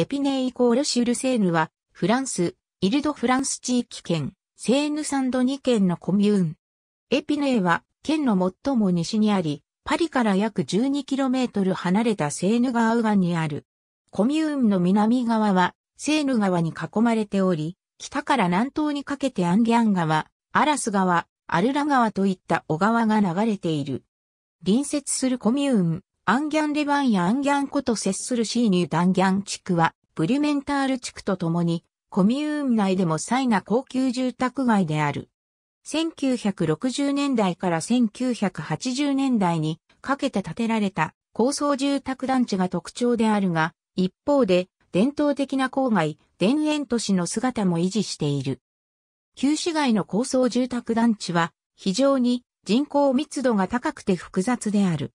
エピネイコールシュルセーヌは、フランス、イルドフランス地域圏、セーヌサンド2県のコミューン。エピネイは、県の最も西にあり、パリから約 12km 離れたセーヌ川岸にある。コミューンの南側は、セーヌ川に囲まれており、北から南東にかけてアンギャン川、アラス川、アルラ川といった小川が流れている。隣接するコミューン、アンギャンレバンやアンギャンこと接するシーニュダンギャン地区は、ブリュメンタール地区とともに、コミューン内でもサな高級住宅街である。1960年代から1980年代にかけて建てられた高層住宅団地が特徴であるが、一方で伝統的な郊外、田園都市の姿も維持している。旧市街の高層住宅団地は非常に人口密度が高くて複雑である。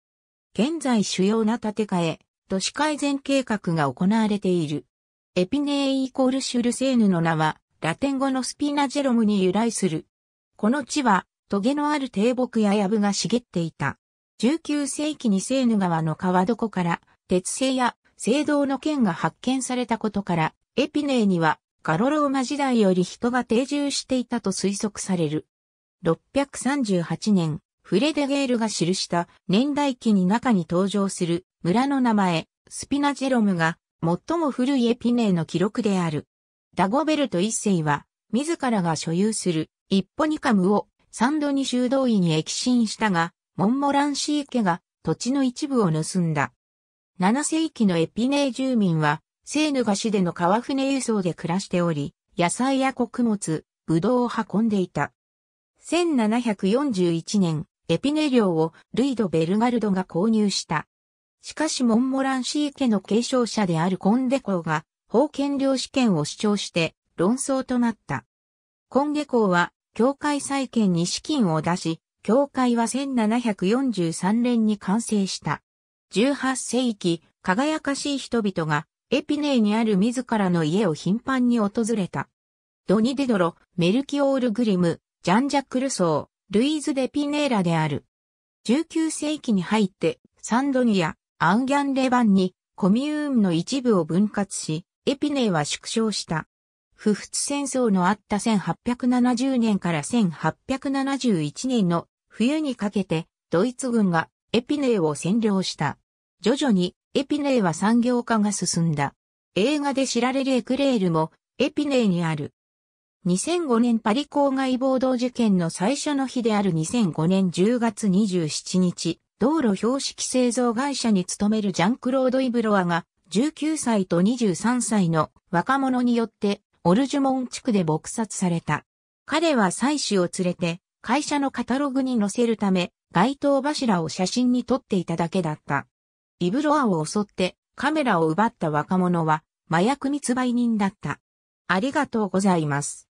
現在主要な建て替え、都市改善計画が行われている。エピネーイコールシュルセーヌの名は、ラテン語のスピナジェロムに由来する。この地は、棘のある低木や藪が茂っていた。19世紀にセーヌ川の川床から、鉄製や青銅の剣が発見されたことから、エピネーには、ガロローマ時代より人が定住していたと推測される。638年、フレデゲールが記した年代記に中に登場する村の名前、スピナジェロムが最も古いエピネーの記録である。ダゴベルト一世は自らが所有する一ポニカムをサンドに修道院に液進したが、モンモランシー家が土地の一部を盗んだ。7世紀のエピネー住民は、セーヌが市での川船輸送で暮らしており、野菜や穀物、ブドウを運んでいた。1741年、エピネ領をルイド・ベルガルドが購入した。しかしモンモランシー家の継承者であるコンデーが、封建領主権を主張して論争となった。コンデーは、教会再建に資金を出し、教会は1743年に完成した。18世紀、輝かしい人々が、エピネーにある自らの家を頻繁に訪れた。ドニデドロ、メルキオール・グリム、ジャンジャック・ルソー、ルイーズ・デ・ピネーラである。19世紀に入ってサンドニア、アンギャンレバンにコミューンの一部を分割し、エピネーは縮小した。不仏戦争のあった1870年から1871年の冬にかけてドイツ軍がエピネーを占領した。徐々にエピネーは産業化が進んだ。映画で知られるエクレールもエピネーにある2005年パリ郊外暴動事件の最初の日である2005年10月27日、道路標識製造会社に勤めるジャンクロード・イブロアが、19歳と23歳の若者によって、オルジュモン地区で撲殺された。彼は妻子を連れて、会社のカタログに載せるため、街頭柱を写真に撮っていただけだった。イブロアを襲ってカメラを奪った若者は麻薬密売人だった。ありがとうございます。